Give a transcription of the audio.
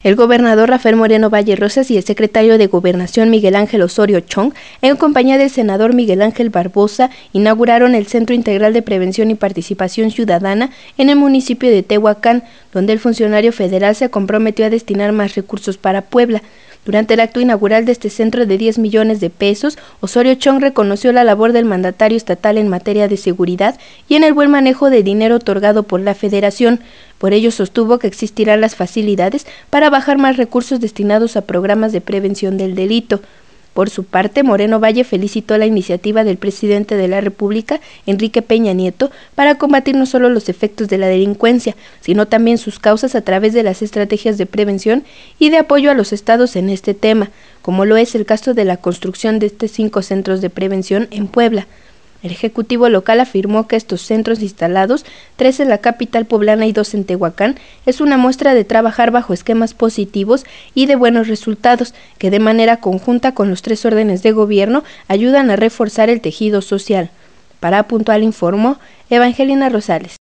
El gobernador Rafael Moreno Valle Rosas y el secretario de Gobernación Miguel Ángel Osorio Chong, en compañía del senador Miguel Ángel Barbosa, inauguraron el Centro Integral de Prevención y Participación Ciudadana en el municipio de Tehuacán, donde el funcionario federal se comprometió a destinar más recursos para Puebla. Durante el acto inaugural de este centro de 10 millones de pesos, Osorio Chong reconoció la labor del mandatario estatal en materia de seguridad y en el buen manejo de dinero otorgado por la Federación. Por ello sostuvo que existirán las facilidades para bajar más recursos destinados a programas de prevención del delito. Por su parte, Moreno Valle felicitó la iniciativa del presidente de la República, Enrique Peña Nieto, para combatir no solo los efectos de la delincuencia, sino también sus causas a través de las estrategias de prevención y de apoyo a los estados en este tema, como lo es el caso de la construcción de estos cinco centros de prevención en Puebla. El Ejecutivo local afirmó que estos centros instalados, tres en la capital poblana y dos en Tehuacán, es una muestra de trabajar bajo esquemas positivos y de buenos resultados, que de manera conjunta con los tres órdenes de gobierno ayudan a reforzar el tejido social. Para puntual informó Evangelina Rosales.